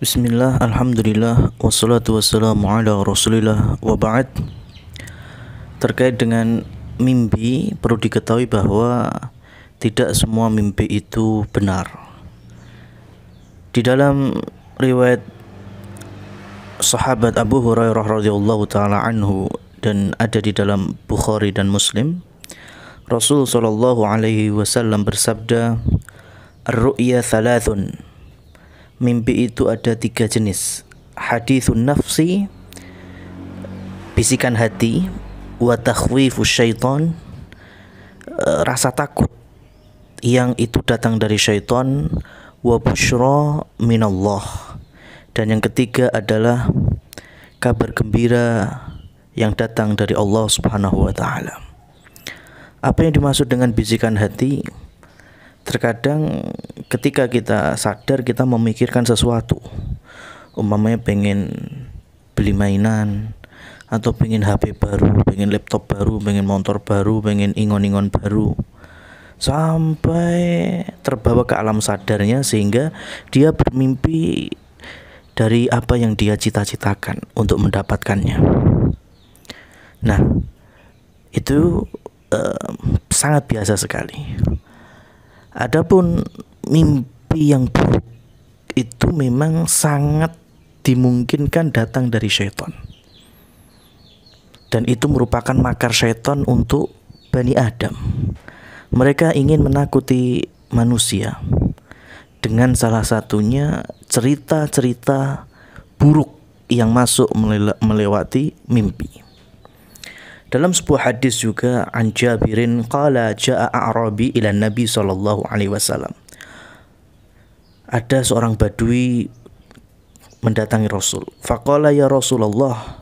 Bismillah, Alhamdulillah, wassalatu wassalamu ala rasulillah wa ba'd Terkait dengan mimpi, perlu diketahui bahwa tidak semua mimpi itu benar Di dalam riwayat sahabat Abu Hurairah radhiyallahu taala anhu dan ada di dalam Bukhari dan Muslim Rasul sallallahu alaihi wasallam bersabda Ar-ru'ya thalathun mimpi itu ada tiga jenis hadithun nafsi bisikan hati wa takhwifu e, rasa takut yang itu datang dari syaitan wabushro minallah dan yang ketiga adalah kabar gembira yang datang dari Allah Subhanahu wa taala. Apa yang dimaksud dengan bisikan hati? terkadang ketika kita sadar kita memikirkan sesuatu umpamanya pengen beli mainan atau pengen HP baru, pengen laptop baru, pengen motor baru, pengen ingon-ingon baru sampai terbawa ke alam sadarnya sehingga dia bermimpi dari apa yang dia cita-citakan untuk mendapatkannya. Nah, itu uh, sangat biasa sekali. Adapun mimpi yang buruk itu memang sangat dimungkinkan datang dari setan. Dan itu merupakan makar setan untuk Bani Adam. Mereka ingin menakuti manusia dengan salah satunya cerita-cerita buruk yang masuk melewati mimpi. Dalam sebuah hadis juga an Jabirin qala jaa Arabi ila Nabi sallallahu alaihi wasallam. Ada seorang badui mendatangi Rasul. Faqala ya Rasulullah,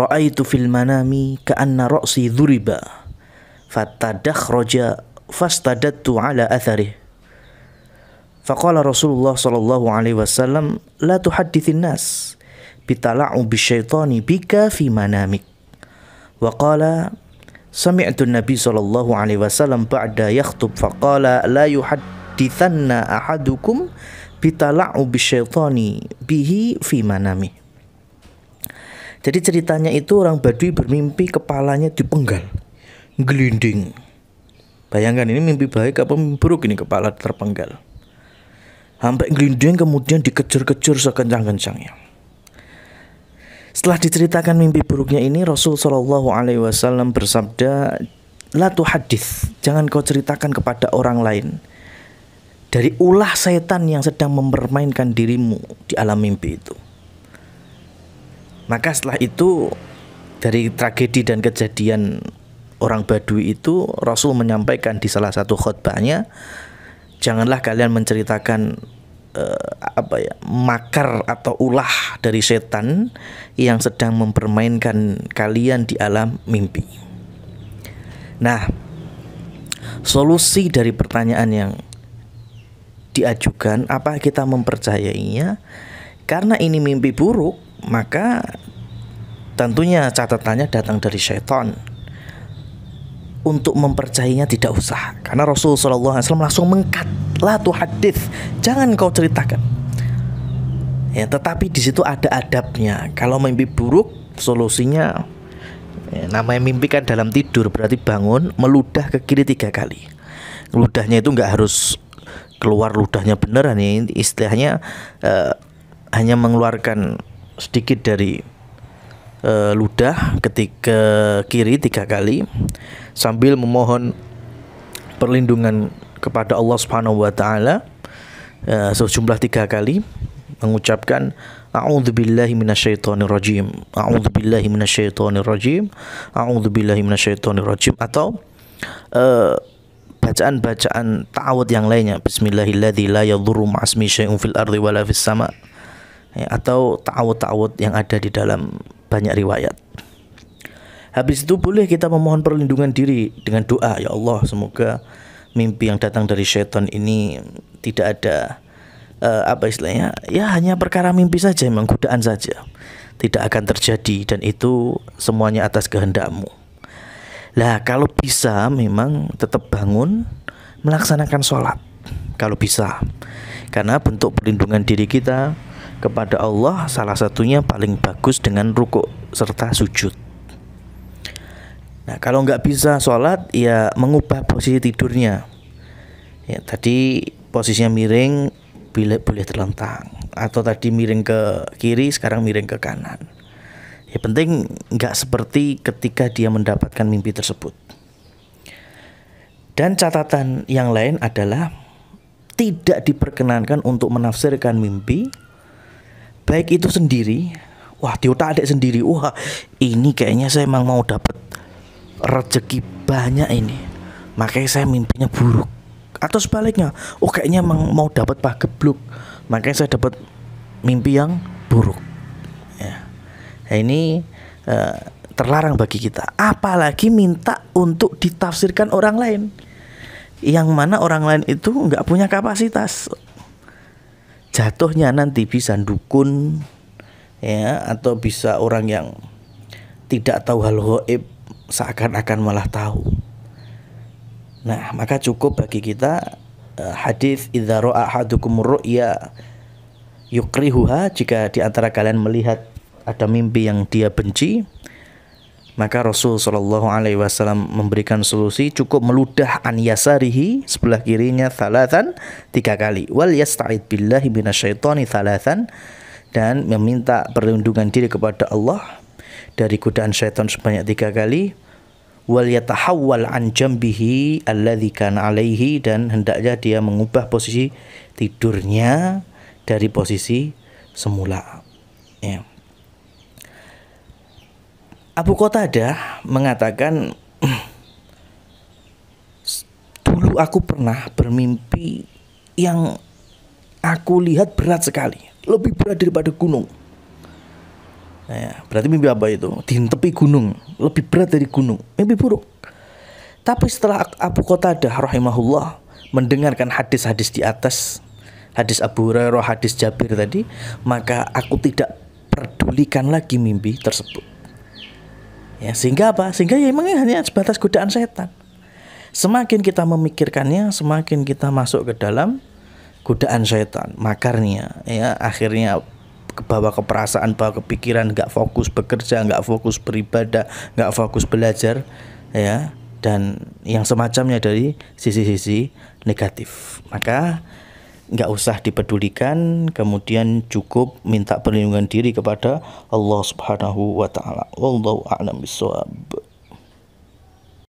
ra'aitu fil manami ka'anna ra'si dhuriba. Fatadakhraja fastadattu ala atharih. Faqala Rasulullah sallallahu alaihi wasallam, la tuhaddithin nas bitala'u bisyaitani bika fi manamik wa qala sami'tu nabi sallallahu alaihi wasallam ba'da yakhtub faqala la yuhaddithanna ahadukum bitala'ubi syaitani bihi fi manami jadi ceritanya itu orang Badui bermimpi kepalanya dipenggal, gelinding. Bayangkan ini mimpi baik apa mimpi buruk ini kepala terpenggal. Sampai gelinding kemudian dikejar-kejar sekencang-kencangnya. Setelah diceritakan mimpi buruknya ini, Rasul Shallallahu Alaihi Wasallam bersabda, "Latu hadis, jangan kau ceritakan kepada orang lain dari ulah setan yang sedang mempermainkan dirimu di alam mimpi itu." Maka setelah itu dari tragedi dan kejadian orang Badui itu, Rasul menyampaikan di salah satu khutbahnya, "Janganlah kalian menceritakan uh, apa ya makar atau ulah dari setan yang sedang mempermainkan kalian di alam mimpi. Nah, solusi dari pertanyaan yang diajukan apa kita mempercayainya? Karena ini mimpi buruk, maka tentunya catatannya datang dari setan untuk mempercayainya tidak usah karena Rasul Shallallahu Alaihi Wasallam langsung mengkat lah tuh hadis jangan kau ceritakan ya tetapi di situ ada adabnya kalau mimpi buruk solusinya ya, namanya mimpi kan dalam tidur berarti bangun meludah ke kiri tiga kali ludahnya itu nggak harus keluar ludahnya beneran ya istilahnya eh, hanya mengeluarkan sedikit dari e, ludah ketika kiri tiga kali sambil memohon perlindungan kepada Allah Subhanahu wa taala e, sejumlah tiga kali mengucapkan A'udzu billahi minasyaitonir rajim. A'udzu billahi minasyaitonir rajim. A'udzu billahi minasyaitonir rajim atau uh, bacaan-bacaan ta'awud yang lainnya. Bismillahilladzi la yadhurru ma'asmi syai'un fil ardi wala fis sama. Ya, atau ta'awud-ta'awud yang ada di dalam banyak riwayat. Habis itu boleh kita memohon perlindungan diri dengan doa, ya Allah, semoga mimpi yang datang dari setan ini tidak ada uh, apa istilahnya? Ya hanya perkara mimpi saja, memang godaan saja. Tidak akan terjadi dan itu semuanya atas kehendakmu. Lah, kalau bisa memang tetap bangun melaksanakan sholat kalau bisa karena bentuk perlindungan diri kita kepada Allah salah satunya paling bagus dengan rukuk serta sujud. Nah, kalau nggak bisa sholat, ya mengubah posisi tidurnya. Ya, tadi posisinya miring, boleh boleh terlentang, atau tadi miring ke kiri, sekarang miring ke kanan. Ya penting nggak seperti ketika dia mendapatkan mimpi tersebut. Dan catatan yang lain adalah tidak diperkenankan untuk menafsirkan mimpi baik itu sendiri wah di otak adik sendiri wah ini kayaknya saya emang mau dapat rezeki banyak ini makanya saya mimpinya buruk atau sebaliknya oh kayaknya emang mau dapat pak gebluk makanya saya dapat mimpi yang buruk ya nah, ini uh, terlarang bagi kita apalagi minta untuk ditafsirkan orang lain yang mana orang lain itu nggak punya kapasitas jatuhnya nanti bisa dukun ya atau bisa orang yang tidak tahu hal gaib seakan-akan malah tahu. Nah, maka cukup bagi kita uh, hadis idza ra'a ahadukum ru'ya yukrihuha jika di antara kalian melihat ada mimpi yang dia benci maka Rasul Shallallahu Alaihi Wasallam memberikan solusi cukup meludah an yasarihi sebelah kirinya thalatan tiga kali. Wal yasta'id billahi minasyaitoni thalatan dan meminta perlindungan diri kepada Allah dari kudaan syaitan sebanyak tiga kali. Wal yatahawwal an jambihi alaihi dan hendaknya dia mengubah posisi tidurnya dari posisi semula. Yeah. Abu Qatada mengatakan dulu aku pernah bermimpi yang aku lihat berat sekali, lebih berat daripada gunung. Nah, ya, berarti mimpi apa itu? Di tepi gunung, lebih berat dari gunung, mimpi buruk. Tapi setelah Abu Qatadah rahimahullah mendengarkan hadis-hadis di atas, hadis Abu Hurairah, hadis Jabir tadi, maka aku tidak pedulikan lagi mimpi tersebut Ya, sehingga apa? Sehingga ya memang hanya sebatas godaan setan. Semakin kita memikirkannya, semakin kita masuk ke dalam godaan setan, makarnya. Ya, akhirnya ke bawah ke perasaan, bawah kepikiran, nggak fokus bekerja, nggak fokus beribadah, nggak fokus belajar, ya, dan yang semacamnya dari sisi-sisi negatif. Maka nggak usah dipedulikan kemudian cukup minta perlindungan diri kepada Allah Subhanahu wa taala wallahu a'lam bissawab